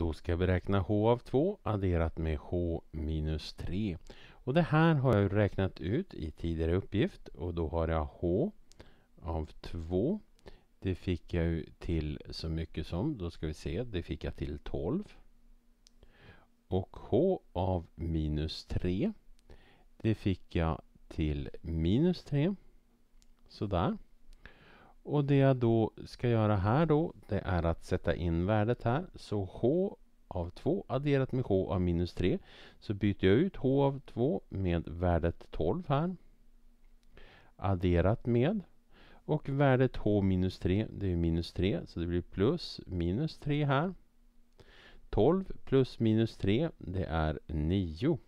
Då ska vi räkna h av 2 adderat med h minus 3. Och det här har jag räknat ut i tidigare uppgift och då har jag h av 2. Det fick jag till så mycket som, då ska vi se, det fick jag till 12. Och h av minus 3, det fick jag till minus 3. Sådär. Och det jag då ska göra här då, det är att sätta in värdet här. Så h av 2 adderat med h av minus 3. Så byter jag ut h av 2 med värdet 12 här. Adderat med. Och värdet h minus 3, det är minus 3, så det blir plus minus 3 här. 12 plus minus 3, det är 9.